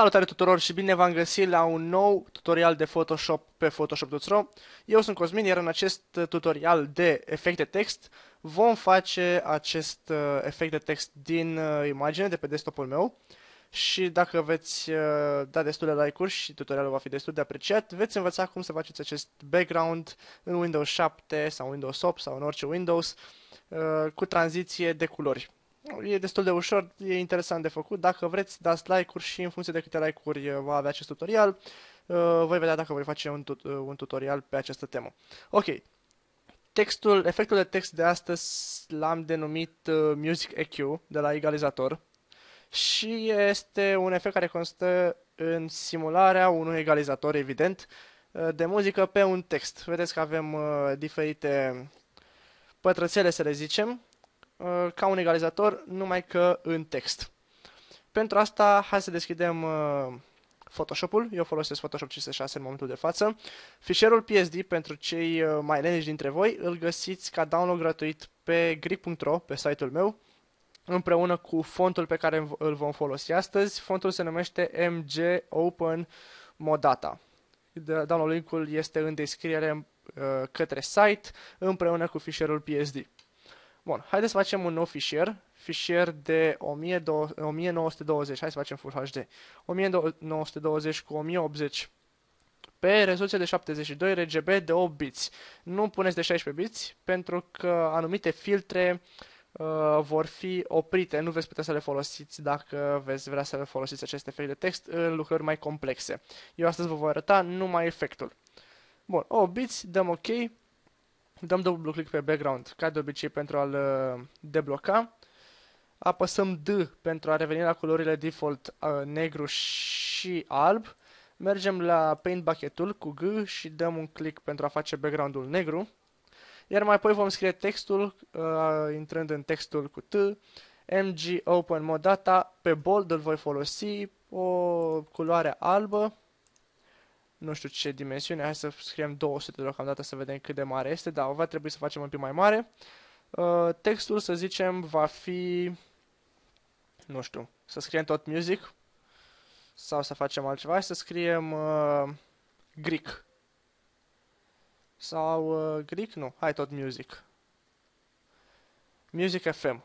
Salutare tuturor și bine v-am găsit la un nou tutorial de Photoshop pe Photoshop.ro Eu sunt Cosmin, iar în acest uh, tutorial de efecte text vom face acest uh, efect de text din uh, imagine de pe desktopul meu și dacă veți da destule like-uri și tutorialul va fi destul de apreciat, veți învăța cum să faceți acest background în Windows 7 sau Windows 8 sau în orice Windows cu tranziție de culori. E destul de ușor, e interesant de făcut. Dacă vreți, dați like-uri și în funcție de câte like-uri va avea acest tutorial, uh, voi vedea dacă voi face un, tut uh, un tutorial pe această temă. Ok, textul, efectul de text de astăzi l-am denumit uh, Music EQ de la egalizator și este un efect care constă în simularea unui egalizator, evident, de muzică pe un text. Vedeți că avem diferite pătrățele, să le zicem, Uh, ca un egalizator, numai că în text. Pentru asta, hai să deschidem uh, Photoshop-ul. Eu folosesc Photoshop 56 în momentul de față. Fișierul PSD, pentru cei uh, mai leneși dintre voi, îl găsiți ca download gratuit pe grip.ro, pe site-ul meu, împreună cu fontul pe care îl vom folosi astăzi. Fontul se numește MG Open Modata. Download link-ul este în descriere către site, împreună cu fișierul PSD. Bun, haideți să facem un nou fișier, fișier de 1920, hai să facem Full HD, 1920 cu 1080 pe rezoluție de 72 RGB de 8 biți. Nu puneți de 16 bits pentru că anumite filtre uh, vor fi oprite, nu veți putea să le folosiți dacă veți vrea să le folosiți aceste fel de text în lucrări mai complexe. Eu astăzi vă voi arăta numai efectul. Bun, 8 biți, dăm OK. Dăm dublu click pe background, ca de obicei, pentru a-l uh, debloca. Apăsăm D pentru a reveni la culorile default uh, negru și alb. Mergem la Paint Bucket-ul cu G și dăm un click pentru a face background-ul negru. Iar mai apoi vom scrie textul, uh, intrând în textul cu T, MG Open Mod Data, pe bold îl voi folosi, o culoare albă, nu știu ce dimensiune, hai să scriem 200 deocamdată să vedem cât de mare este, dar va trebui să facem un pic mai mare. Uh, textul, să zicem, va fi, nu știu, să scriem tot music sau să facem altceva, hai să scriem uh, Greek. Sau uh, Greek, nu, hai tot music. Music FM.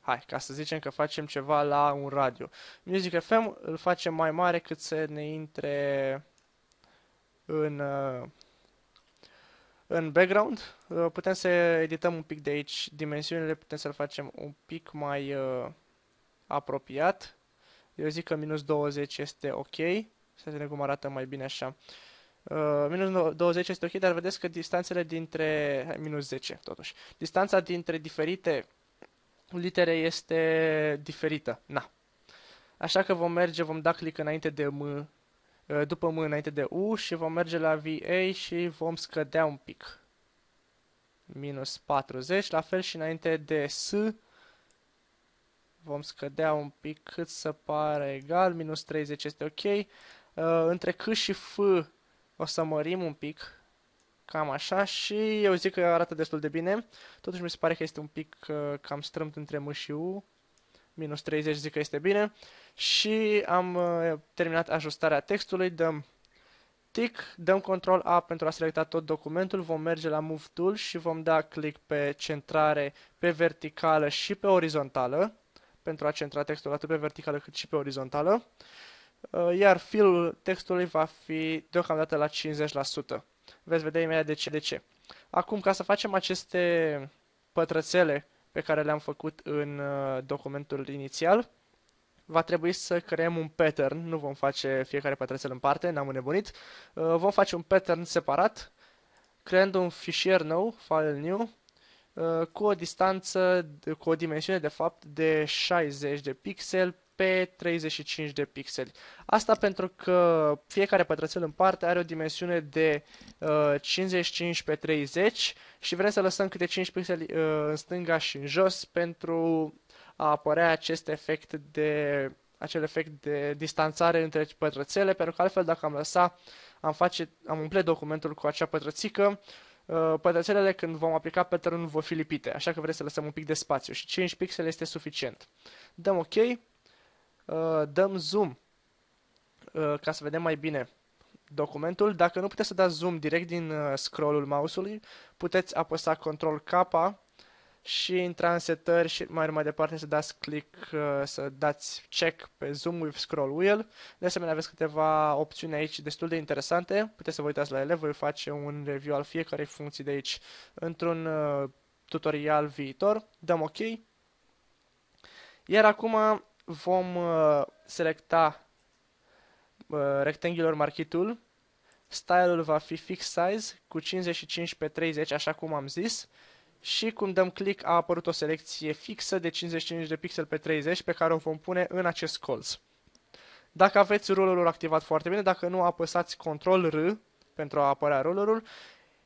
Hai, ca să zicem că facem ceva la un radio. Music FM îl facem mai mare cât să ne intre în, uh, în background. Uh, putem să edităm un pic de aici dimensiunile, putem să-l facem un pic mai uh, apropiat. Eu zic că minus 20 este ok. Să vedem cum arată mai bine așa. Uh, minus 20 este ok, dar vedeți că distanțele dintre... Hai, minus 10, totuși. Distanța dintre diferite litere este diferită. Na. Așa că vom merge, vom da click înainte de M Uh, după mână înainte de U și vom merge la VA și vom scădea un pic. Minus 40, la fel și înainte de S vom scădea un pic cât să pare egal, minus 30 este ok. Uh, între C și F o să mărim un pic, cam așa și eu zic că arată destul de bine. Totuși mi se pare că este un pic uh, cam strâmt între M și U minus 30 zic că este bine. Și am uh, terminat ajustarea textului, dăm tic, dăm control A pentru a selecta tot documentul, vom merge la Move Tool și vom da click pe centrare, pe verticală și pe orizontală, pentru a centra textul atât pe verticală cât și pe orizontală, uh, iar filul textului va fi deocamdată la 50%. Veți vedea imediat de ce. De ce. Acum, ca să facem aceste pătrățele pe care le-am făcut în uh, documentul inițial. Va trebui să creăm un pattern, nu vom face fiecare pătrățel în parte, n-am înnebunit. Uh, vom face un pattern separat, creând un fișier nou, file new, uh, cu o distanță, cu o dimensiune de fapt de 60 de pixel pe 35 de pixeli. Asta pentru că fiecare pătrățel în parte are o dimensiune de uh, 55 pe 30 și vrem să lăsăm câte 5 pixeli uh, în stânga și în jos pentru a apărea acest efect de acel efect de distanțare între pătrățele, pentru că altfel dacă am lăsat, am, face, am umple documentul cu acea pătrățică, uh, pătrățelele când vom aplica pattern vor fi lipite, așa că vreți să lăsăm un pic de spațiu și 5 pixel este suficient. Dăm OK. Uh, dăm zoom uh, ca să vedem mai bine documentul. Dacă nu puteți să dați zoom direct din uh, scrollul mouse-ului, puteți apăsa Ctrl K și intra în setări și mai mai departe să dați click, să dați check pe zoom with scroll wheel. De asemenea aveți câteva opțiuni aici destul de interesante, puteți să vă uitați la ele, voi face un review al fiecarei funcții de aici într-un tutorial viitor. Dăm OK. Iar acum vom uh, selecta uh, Rectangular Marquee Style-ul va fi Fix Size cu 55 pe 30, așa cum am zis. Și cum dăm click a apărut o selecție fixă de 55 de pixel pe 30 pe care o vom pune în acest colț. Dacă aveți rulerul activat foarte bine, dacă nu apăsați Ctrl R pentru a apărea rulerul,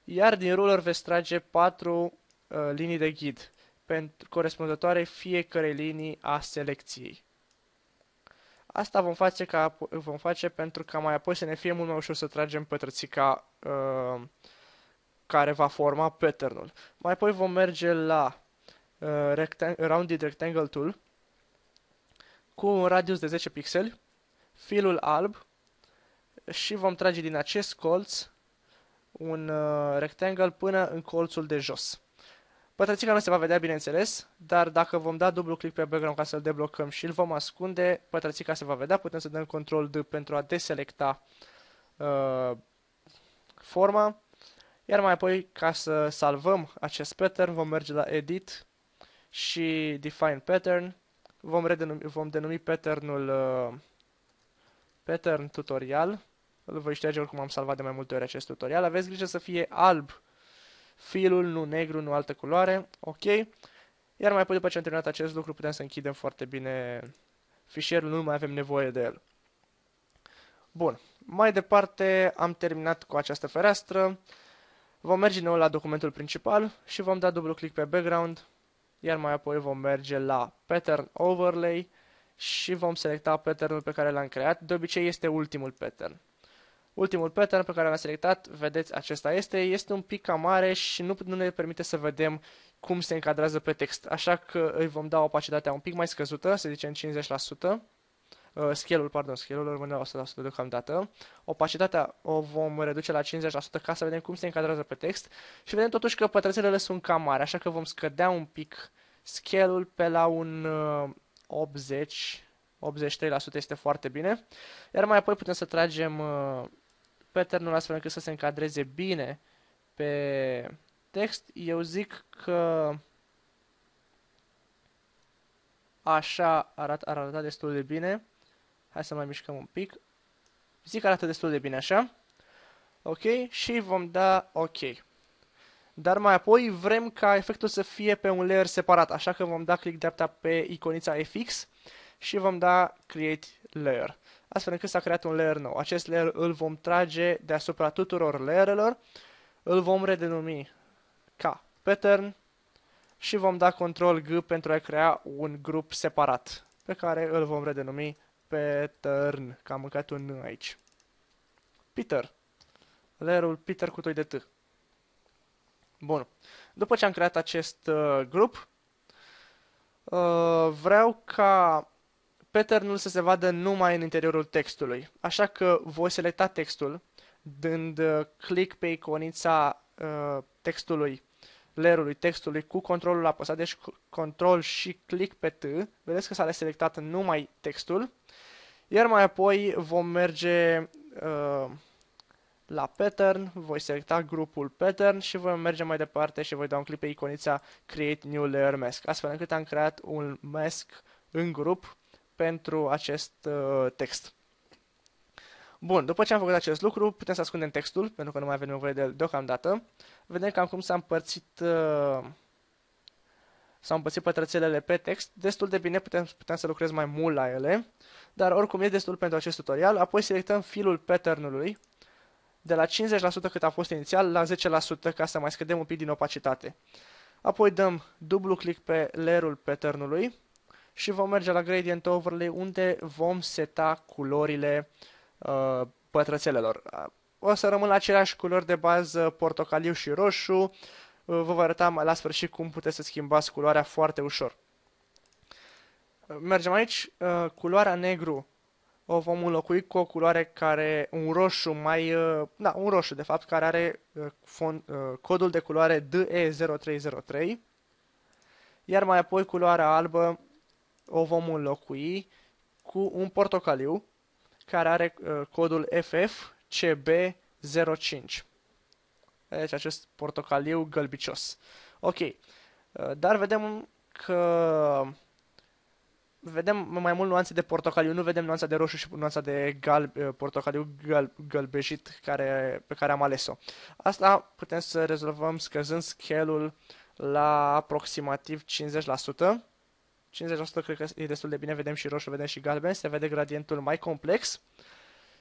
iar din ruler veți trage 4 uh, linii de ghid pentru corespunzătoare fiecărei linii a selecției. Asta vom face, ca, vom face pentru ca mai apoi să ne fie mult mai ușor să tragem pătrățica uh, care va forma pattern-ul. Mai apoi vom merge la uh, rectang Rounded Rectangle Tool cu un radius de 10 pixeli, filul alb și vom trage din acest colț un uh, rectangle până în colțul de jos. Pătrățica nu se va vedea, bineînțeles, dar dacă vom da dublu click pe background ca să-l deblocăm și îl vom ascunde, pătrățica se va vedea. Putem să dăm control D pentru a deselecta uh, forma. Iar mai apoi, ca să salvăm acest pattern, vom merge la Edit și Define Pattern. Vom, redenumi, vom denumi patternul uh, Pattern Tutorial. Îl voi șterge oricum am salvat de mai multe ori acest tutorial. Aveți grijă să fie alb filul, nu negru, nu altă culoare, ok. Iar mai apoi după ce am terminat acest lucru putem să închidem foarte bine fișierul, nu mai avem nevoie de el. Bun, mai departe am terminat cu această fereastră. Vom merge nou la documentul principal și vom da dublu click pe background, iar mai apoi vom merge la pattern overlay și vom selecta patternul pe care l-am creat. De obicei este ultimul pattern. Ultimul pattern pe care l-am selectat, vedeți, acesta este, este un pic cam mare și nu, nu ne permite să vedem cum se încadrează pe text, așa că îi vom da opacitatea un pic mai scăzută, să zicem 50%, uh, scale-ul, pardon, scale-ul rămâne la 100% deocamdată, opacitatea o vom reduce la 50% ca să vedem cum se încadrează pe text și vedem totuși că pătrățelele sunt cam mari, așa că vom scădea un pic scale-ul pe la un uh, 80, 83% este foarte bine, iar mai apoi putem să tragem... Uh, pattern-ul astfel încât să se încadreze bine pe text, eu zic că așa arat, ar arăta destul de bine. Hai să mai mișcăm un pic. Zic că arată destul de bine așa. Ok, și vom da ok. Dar mai apoi vrem ca efectul să fie pe un layer separat, așa că vom da click dreapta pe iconița FX și vom da Create Layer astfel încât s-a creat un layer nou. Acest layer îl vom trage deasupra tuturor layerelor, îl vom redenumi ca pattern și vom da control G pentru a crea un grup separat pe care îl vom redenumi pattern, că am mâncat un N aici. Peter. Layerul Peter cu toi de T. Bun. După ce am creat acest uh, grup, uh, vreau ca pattern-ul să se vadă numai în interiorul textului. Așa că voi selecta textul, dând uh, click pe iconița uh, textului, lerului textului cu controlul apăsat, deci control și click pe T, vedeți că s-a selectat numai textul, iar mai apoi vom merge uh, la pattern, voi selecta grupul pattern și voi merge mai departe și voi da un click pe iconița create new layer mask, astfel încât am creat un mask în grup pentru acest uh, text. Bun, după ce am făcut acest lucru, putem să ascundem textul, pentru că nu mai avem nevoie de el deocamdată. Vedem că cum s-a împărțit, uh, s-au împărțit pătrățelele pe text. Destul de bine, putem, putem să lucrez mai mult la ele, dar oricum e destul pentru acest tutorial. Apoi selectăm filul pattern-ului, de la 50% cât a fost inițial la 10% ca să mai scădem un pic din opacitate. Apoi dăm dublu click pe pattern-ului și vom merge la Gradient Overlay unde vom seta culorile uh, pătrățelelor. Uh, o să rămân aceleași culori de bază, portocaliu și roșu. Uh, vă voi arăta la sfârșit cum puteți să schimbați culoarea foarte ușor. Uh, mergem aici. culoarea negru o vom înlocui cu o culoare care, un roșu mai, da, un roșu de fapt, care are fond, codul de culoare DE0303. Iar mai apoi culoarea albă o vom înlocui cu un portocaliu care are uh, codul FFCB05. Deci acest portocaliu gălbicios. Ok, uh, dar vedem că vedem mai mult nuanțe de portocaliu, nu vedem nuanța de roșu și nuanța de galb, uh, portocaliu gal, galbejit care, pe care am ales-o. Asta putem să rezolvăm scăzând scale la aproximativ 50%. 50% cred că e destul de bine, vedem și roșu, vedem și galben, se vede gradientul mai complex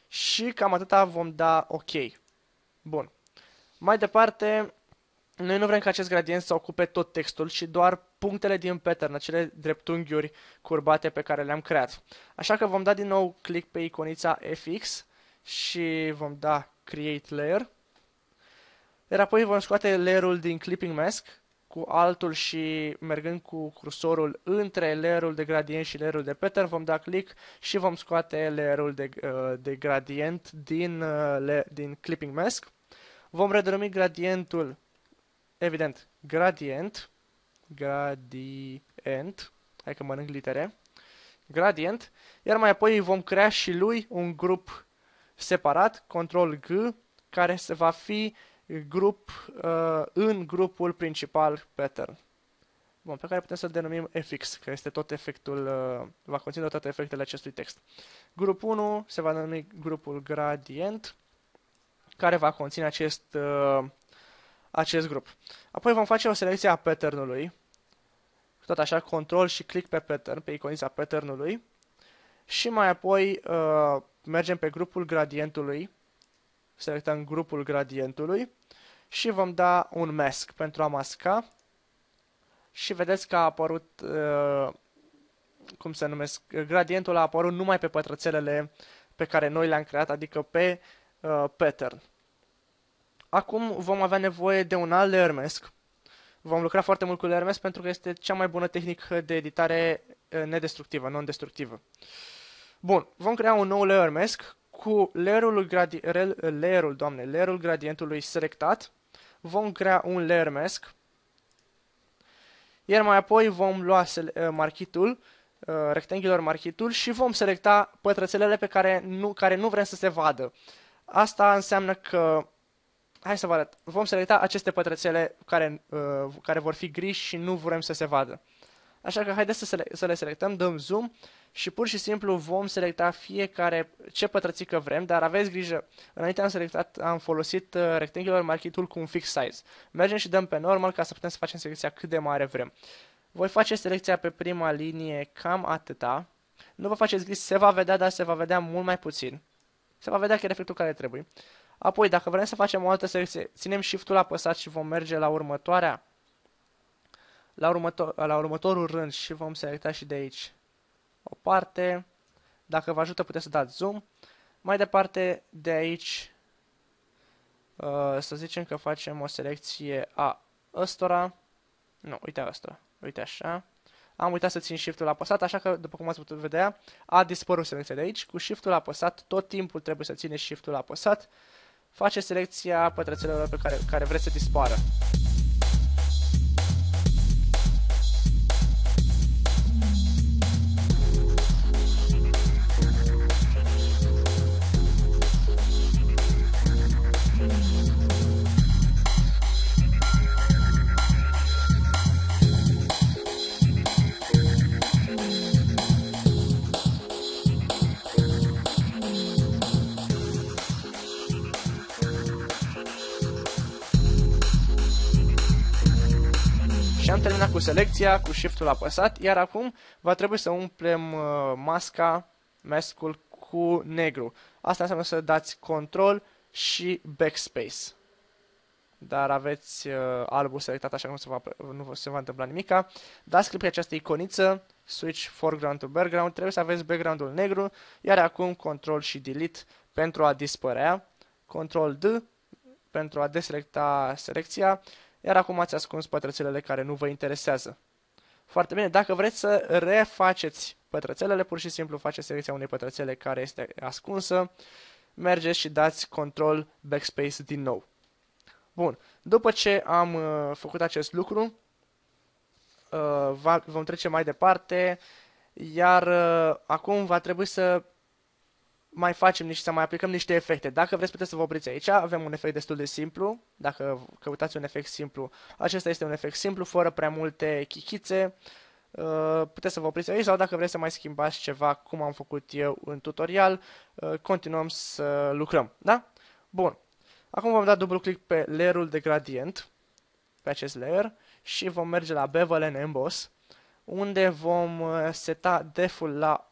și cam atâta vom da ok. Bun. Mai departe, noi nu vrem ca acest gradient să ocupe tot textul, ci doar punctele din pattern, acele dreptunghiuri curbate pe care le-am creat. Așa că vom da din nou click pe iconița FX și vom da Create Layer. Iar apoi vom scoate layerul din Clipping Mask cu altul și mergând cu cursorul între layerul de gradient și layerul de pattern, vom da click și vom scoate layerul de, uh, de gradient din, uh, din clipping mask. Vom redenumi gradientul, evident, gradient, gradient, hai că mănânc litere, gradient, iar mai apoi vom crea și lui un grup separat, control G, care se va fi grup, uh, în grupul principal pattern. Bun, pe care putem să-l denumim fx, că este tot efectul, uh, va conține toate efectele acestui text. Grup 1 se va numi grupul gradient, care va conține acest, uh, acest grup. Apoi vom face o selecție a patternului, tot așa, control și click pe pattern, pe iconița patternului, și mai apoi uh, mergem pe grupul gradientului, selectăm grupul gradientului și vom da un mask pentru a masca și vedeți că a apărut, uh, cum se numesc, gradientul a apărut numai pe pătrățelele pe care noi le-am creat, adică pe uh, pattern. Acum vom avea nevoie de un alt layer mask. Vom lucra foarte mult cu layer mask pentru că este cea mai bună tehnică de editare uh, nedestructivă, non-destructivă. Bun, vom crea un nou layer mask cu layerul, gradi, layerul, doamne, layerul gradientului selectat vom crea un layer mask, iar mai apoi vom lua uh, marchitul, uh, rectangular marchitul și vom selecta pătrățelele pe care nu, care nu vrem să se vadă. Asta înseamnă că, hai să vă arăt, vom selecta aceste pătrățele care, uh, care vor fi gri și nu vrem să se vadă. Așa că haideți să, sele- să le selectăm, dăm zoom și pur și simplu vom selecta fiecare ce pătrățică vrem, dar aveți grijă, înainte am selectat, am folosit uh, rectangular marking cu un fix size. Mergem și dăm pe normal ca să putem să facem selecția cât de mare vrem. Voi face selecția pe prima linie cam atâta. Nu vă faceți griji, se va vedea, dar se va vedea mult mai puțin. Se va vedea că e care trebuie. Apoi, dacă vrem să facem o altă selecție, ținem shift-ul apăsat și vom merge la următoarea la, următor, la următorul rând și vom selecta și de aici o parte. Dacă vă ajută puteți să dați zoom. Mai departe de aici uh, să zicem că facem o selecție a ăstora. Nu, uite ăstora. Uite așa. Am uitat să țin shift-ul apăsat, așa că, după cum ați putut vedea, a dispărut selecția de aici. Cu shift-ul apăsat, tot timpul trebuie să țineți shift-ul apăsat. Face selecția pătrățelelor pe care, care vreți să dispară. selecția, cu Shift-ul apăsat, iar acum va trebui să umplem uh, masca, mascul cu negru. Asta înseamnă să dați Control și Backspace. Dar aveți uh, albul selectat așa că nu se va, nu se va întâmpla nimica. Dați click pe această iconiță, Switch Foreground to Background, trebuie să aveți background-ul negru, iar acum Control și Delete pentru a dispărea. Control D pentru a deselecta selecția iar acum ați ascuns pătrățelele care nu vă interesează. Foarte bine, dacă vreți să refaceți pătrățelele, pur și simplu faceți selecția unei pătrățele care este ascunsă, mergeți și dați control backspace din nou. Bun, după ce am uh, făcut acest lucru, uh, va, vom trece mai departe, iar uh, acum va trebui să mai facem niște, să mai aplicăm niște efecte. Dacă vreți, puteți să vă opriți aici. Avem un efect destul de simplu. Dacă căutați un efect simplu, acesta este un efect simplu, fără prea multe chichițe. Uh, puteți să vă opriți aici sau dacă vreți să mai schimbați ceva, cum am făcut eu în tutorial, uh, continuăm să lucrăm. Da? Bun. Acum vom da dublu click pe layerul de gradient, pe acest layer, și vom merge la Bevel and Emboss, unde vom uh, seta deful la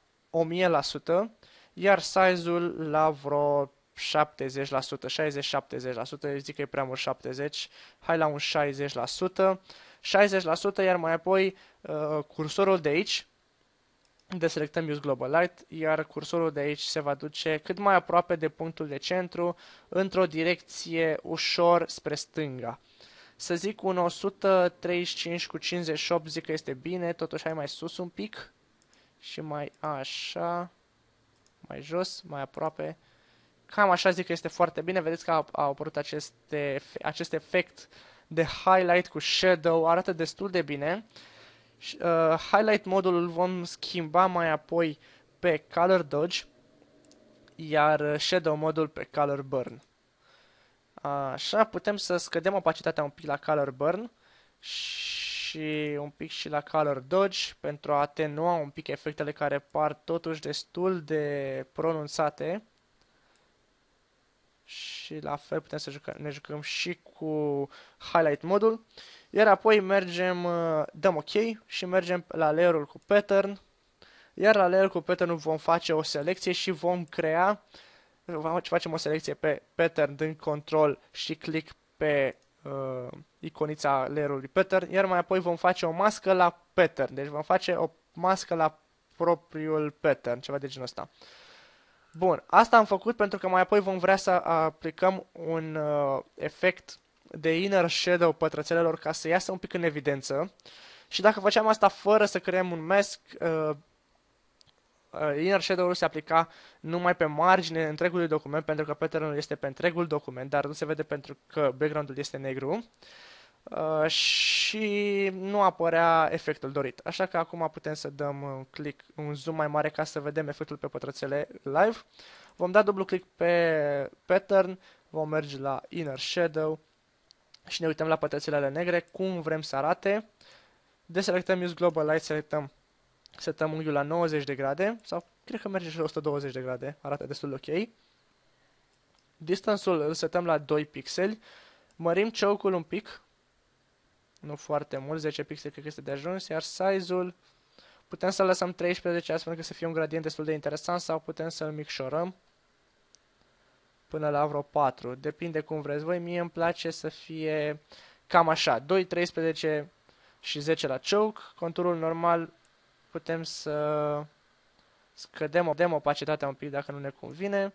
1000%, iar size-ul la vreo 70%, 60-70%, zic că e prea mult 70%, hai la un 60%, 60%, iar mai apoi uh, cursorul de aici, deselectăm Use Global Light, iar cursorul de aici se va duce cât mai aproape de punctul de centru, într-o direcție ușor spre stânga. Să zic un 135 cu 58 zic că este bine, totuși hai mai sus un pic și mai așa mai jos, mai aproape. Cam așa zic că este foarte bine. Vedeți că au, apărut aceste, acest efect de highlight cu shadow. Arată destul de bine. Uh, highlight modul îl vom schimba mai apoi pe color dodge, iar uh, shadow modul pe color burn. Așa, putem să scădem opacitatea un pic la color burn și și un pic și la Color Dodge pentru a atenua un pic efectele care par totuși destul de pronunțate. Și la fel putem să jucăm, ne jucăm și cu Highlight modul. Iar apoi mergem, uh, dăm OK și mergem la layerul cu pattern. Iar la layer cu pattern vom face o selecție și vom crea, facem o selecție pe pattern din control și click pe uh, iconița lerului Peter, iar mai apoi vom face o mască la Peter, deci vom face o mască la propriul pattern, ceva de genul ăsta. Bun, asta am făcut pentru că mai apoi vom vrea să aplicăm un uh, efect de inner shadow pătrățelelor ca să iasă un pic în evidență. Și dacă făceam asta fără să creăm un mask, uh, Uh, inner shadow-ul se aplica numai pe margine întregului document, pentru că pattern este pe întregul document, dar nu se vede pentru că background-ul este negru. Uh, și nu apărea efectul dorit. Așa că acum putem să dăm un click, un zoom mai mare ca să vedem efectul pe pătrățele live. Vom da dublu click pe pattern, vom merge la inner shadow și ne uităm la pătrățelele negre, cum vrem să arate. Deselectăm use global light, selectăm setăm unghiul la 90 de grade sau cred că merge și la 120 de grade, arată destul de ok. Distance-ul îl setăm la 2 pixeli, mărim choke-ul un pic, nu foarte mult, 10 pixeli cred că este de ajuns, iar size-ul putem să lăsăm 13 astfel că să fie un gradient destul de interesant sau putem să-l micșorăm până la vreo 4, depinde cum vreți voi, mie îmi place să fie cam așa, 2, 13 și 10 la choke, conturul normal putem să scădem dăm opacitatea un pic dacă nu ne convine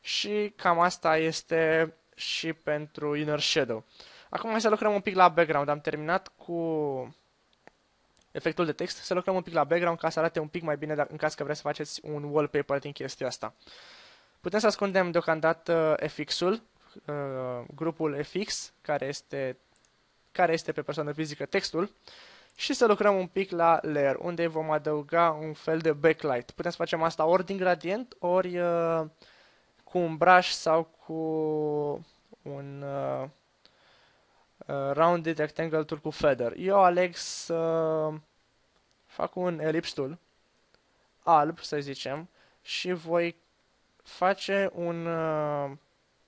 și cam asta este și pentru Inner Shadow. Acum hai să lucrăm un pic la background. Am terminat cu efectul de text, să lucrăm un pic la background ca să arate un pic mai bine în caz că vreți să faceți un wallpaper din chestia asta. Putem să ascundem deocamdată FX-ul, uh, grupul FX, care este, care este pe persoană fizică textul, și să lucrăm un pic la layer, unde vom adăuga un fel de backlight. Putem să facem asta ori din gradient, ori uh, cu un brush sau cu un uh, uh rounded rectangle tool cu feather. Eu aleg să fac un ellipse tool alb, să zicem, și voi face un, uh,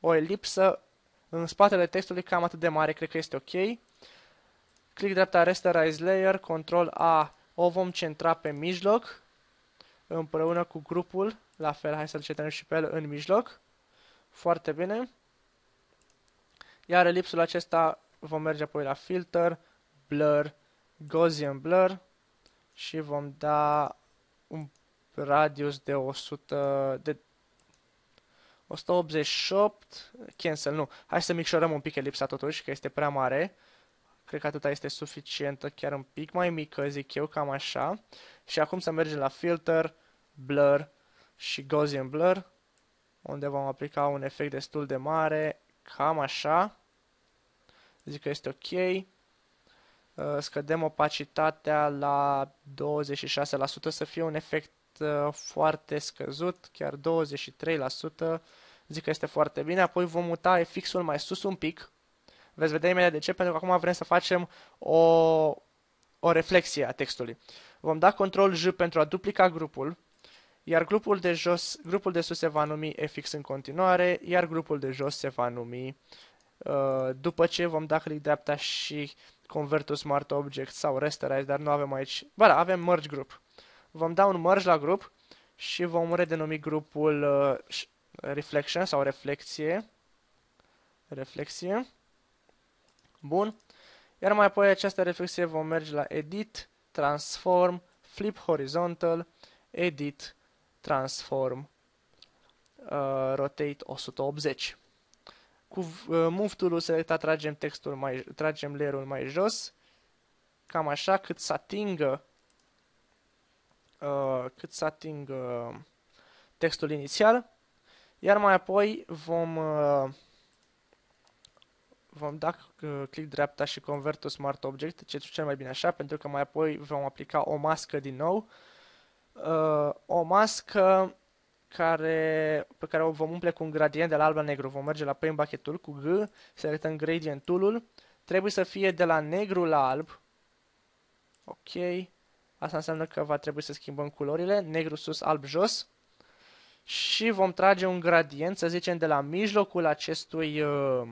o elipsă în spatele textului cam atât de mare, cred că este ok. Click dreapta Rasterize Layer, Control A, o vom centra pe mijloc, împreună cu grupul, la fel, hai să-l centrăm și pe el în mijloc. Foarte bine. Iar elipsul acesta vom merge apoi la Filter, Blur, Gaussian Blur și vom da un radius de 100, de 188, cancel, nu, hai să micșorăm un pic elipsa totuși, că este prea mare, Cred că atâta este suficientă, chiar un pic mai mică, zic eu, cam așa. Și acum să mergem la Filter, Blur și Gaussian Blur, unde vom aplica un efect destul de mare, cam așa. Zic că este ok. Uh, scădem opacitatea la 26%, să fie un efect uh, foarte scăzut, chiar 23%. Zic că este foarte bine. Apoi vom muta fixul mai sus un pic, Veți vedea imediat de ce, pentru că acum vrem să facem o, o reflexie a textului. Vom da control J pentru a duplica grupul, iar grupul de, jos, grupul de sus se va numi fx în continuare, iar grupul de jos se va numi uh, după ce vom da click dreapta și convert to smart object sau rasterize, dar nu avem aici. Ba da, avem merge group. Vom da un merge la grup și vom redenumi grupul uh, reflection sau reflexie. Reflexie. Bun. Iar mai apoi această reflexie vom merge la Edit, Transform, Flip Horizontal, Edit, Transform, uh, Rotate 180. Cu uh, Move tool selectat tragem textul mai, tragem layerul mai jos, cam așa cât să atingă uh, cât să atingă textul inițial, iar mai apoi vom uh, vom da uh, click dreapta și convert to smart object, ce cel mai bine așa, pentru că mai apoi vom aplica o mască din nou. Uh, o mască care, pe care o vom umple cu un gradient de la alb la negru. Vom merge la Paint bucket cu G, selectăm Gradient Tool-ul. Trebuie să fie de la negru la alb. Ok. Asta înseamnă că va trebui să schimbăm culorile. Negru sus, alb jos. Și vom trage un gradient, să zicem, de la mijlocul acestui... Uh,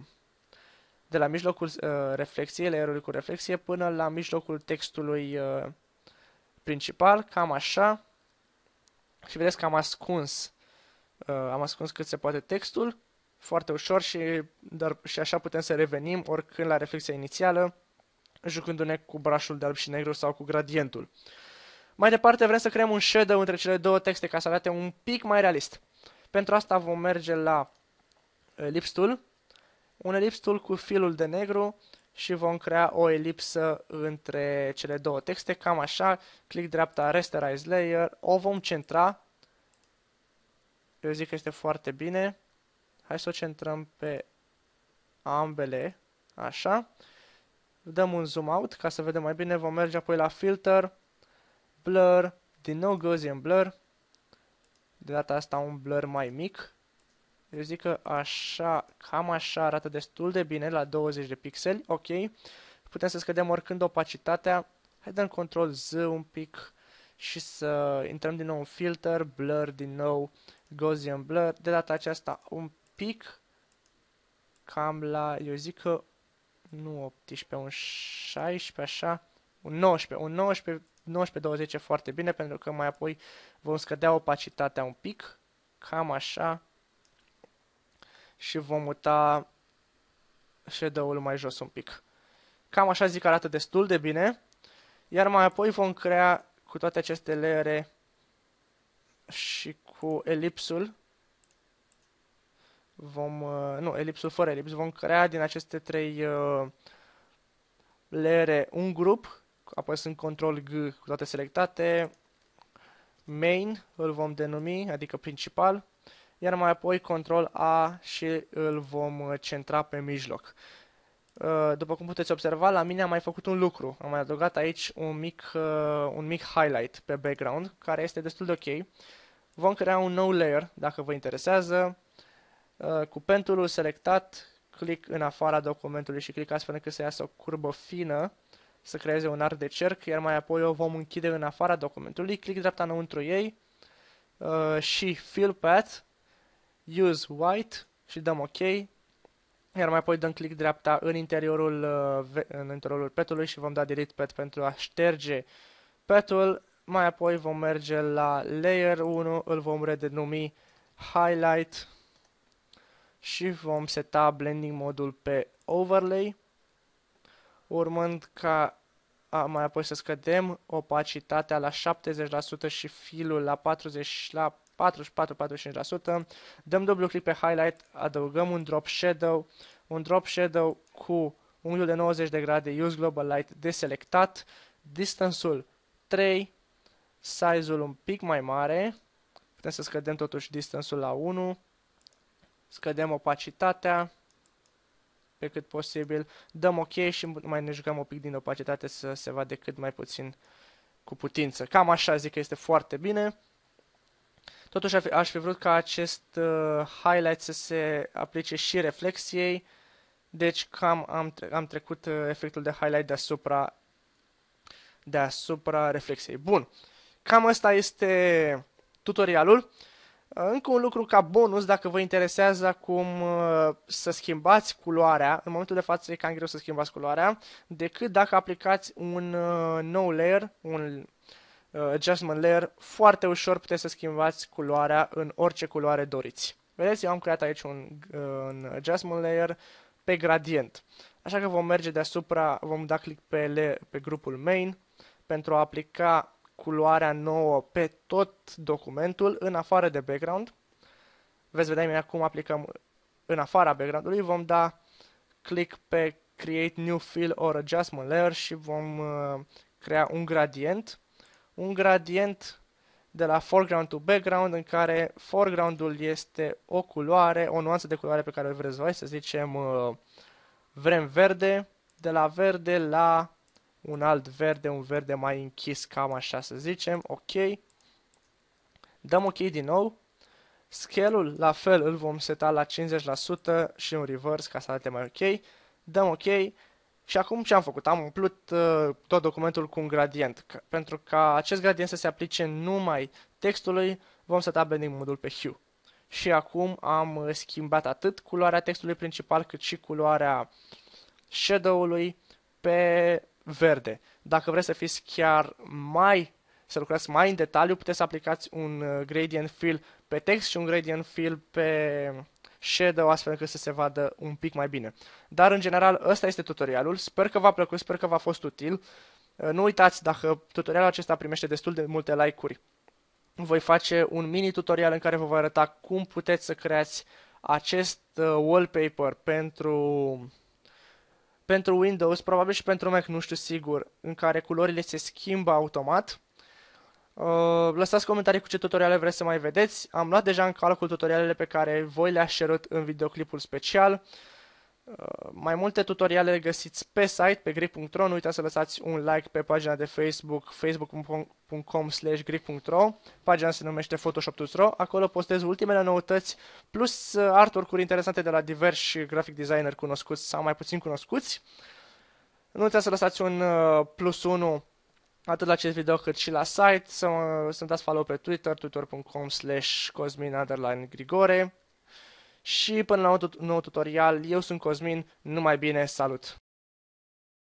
de la mijlocul uh, reflexiei, layerului cu reflexie, până la mijlocul textului uh, principal, cam așa. Și vedeți că am ascuns, uh, am ascuns cât se poate textul, foarte ușor și, dar, și așa putem să revenim oricând la reflexia inițială, jucându-ne cu brașul de alb și negru sau cu gradientul. Mai departe vrem să creăm un shadow între cele două texte ca să arate un pic mai realist. Pentru asta vom merge la Ellipse uh, Tool un elipsul cu filul de negru și vom crea o elipsă între cele două texte, cam așa, click dreapta Rasterize Layer, o vom centra, eu zic că este foarte bine, hai să o centrăm pe ambele, așa, dăm un zoom out ca să vedem mai bine, vom merge apoi la filter, blur, din nou Gaussian blur, de data asta un blur mai mic, eu zic că așa, cam așa arată destul de bine la 20 de pixeli, ok. Putem să scădem oricând opacitatea. Hai dăm control Z un pic și să intrăm din nou în filter, blur din nou, Gaussian blur. De data aceasta un pic cam la, eu zic că nu 18, un 16 așa, un 19, un 19 19-20 e foarte bine pentru că mai apoi vom scădea opacitatea un pic, cam așa, și vom muta shadow-ul mai jos un pic. Cam așa zic arată destul de bine, iar mai apoi vom crea cu toate aceste leere și cu elipsul, vom, uh, nu, elipsul fără elips, vom crea din aceste trei uh, leere un grup, Apoi sunt control G cu toate selectate, main îl vom denumi, adică principal, iar mai apoi control A și îl vom uh, centra pe mijloc. Uh, după cum puteți observa, la mine am mai făcut un lucru. Am mai adăugat aici un mic, uh, un mic highlight pe background, care este destul de ok. Vom crea un nou layer, dacă vă interesează. Cu pentulul selectat, clic în afara documentului și clic astfel încât să iasă o curbă fină să creeze un arc de cerc, iar mai apoi o vom închide în afara documentului, clic dreapta înăuntru ei și Fill Path use white și dăm OK. Iar mai apoi dăm click dreapta în interiorul, uh, în interiorul petului și vom da delete pet pentru a șterge petul. Mai apoi vom merge la layer 1, îl vom redenumi highlight și vom seta blending modul pe overlay, urmând ca a, mai apoi să scădem opacitatea la 70% și filul la 40 la 44-45%. Dăm dublu click pe highlight, adăugăm un drop shadow, un drop shadow cu unghiul de 90 de grade, use global light deselectat, distance-ul 3, size-ul un pic mai mare, putem să scădem totuși distance-ul la 1, scădem opacitatea pe cât posibil, dăm OK și mai ne jucăm un pic din opacitate să se vadă cât mai puțin cu putință. Cam așa zic că este foarte bine. Totuși aș fi vrut ca acest uh, highlight să se aplice și reflexiei, deci cam am, tre- am trecut uh, efectul de highlight deasupra, deasupra reflexiei. Bun, cam asta este tutorialul. Uh, încă un lucru ca bonus, dacă vă interesează cum uh, să schimbați culoarea, în momentul de față e cam greu să schimbați culoarea, decât dacă aplicați un uh, nou layer, un Uh, adjustment layer, foarte ușor puteți să schimbați culoarea în orice culoare doriți. Vedeți, eu am creat aici un, uh, un adjustment layer pe gradient. Așa că vom merge deasupra, vom da click pe, le, pe grupul main pentru a aplica culoarea nouă pe tot documentul, în afară de background. Veți vedea imediat cum aplicăm în afara backgroundului. Vom da click pe Create New Fill or Adjustment Layer și vom uh, crea un gradient un gradient de la foreground to background în care foreground-ul este o culoare, o nuanță de culoare pe care o vreți voi, să zicem uh, vrem verde, de la verde la un alt verde, un verde mai închis, cam așa să zicem, ok. Dăm ok din nou. Scale-ul, la fel, îl vom seta la 50% și un reverse ca să arate mai ok. Dăm ok și acum ce am făcut? Am umplut uh, tot documentul cu un gradient. C- pentru ca acest gradient să se aplice numai textului, vom seta blending modul pe hue. Și acum am uh, schimbat atât culoarea textului principal, cât și culoarea shadow-ului pe verde. Dacă vreți să fiți chiar mai să lucrați mai în detaliu, puteți să aplicați un uh, gradient fill pe text și un gradient fill pe shadow astfel încât să se vadă un pic mai bine. Dar în general ăsta este tutorialul, sper că v-a plăcut, sper că v-a fost util. Uh, nu uitați, dacă tutorialul acesta primește destul de multe like-uri, voi face un mini tutorial în care vă voi arăta cum puteți să creați acest uh, wallpaper pentru pentru Windows, probabil și pentru Mac, nu știu sigur, în care culorile se schimbă automat Uh, lăsați comentarii cu ce tutoriale vreți să mai vedeți. Am luat deja în calcul tutorialele pe care voi le aș cerut în videoclipul special. Uh, mai multe tutoriale le găsiți pe site, pe grip.ro. Nu uitați să lăsați un like pe pagina de Facebook, facebook.com slash grip.ro. Pagina se numește Photoshop.ro. Acolo postez ultimele noutăți, plus uh, artwork-uri interesante de la diversi graphic designer cunoscuți sau mai puțin cunoscuți. Nu uitați să lăsați un uh, plus 1 atât la acest video cât și la site. Să, mă, să dați follow pe Twitter, twitter.com slash Cosmin underline Grigore. Și până la un nou tutorial, eu sunt Cosmin, numai bine, salut!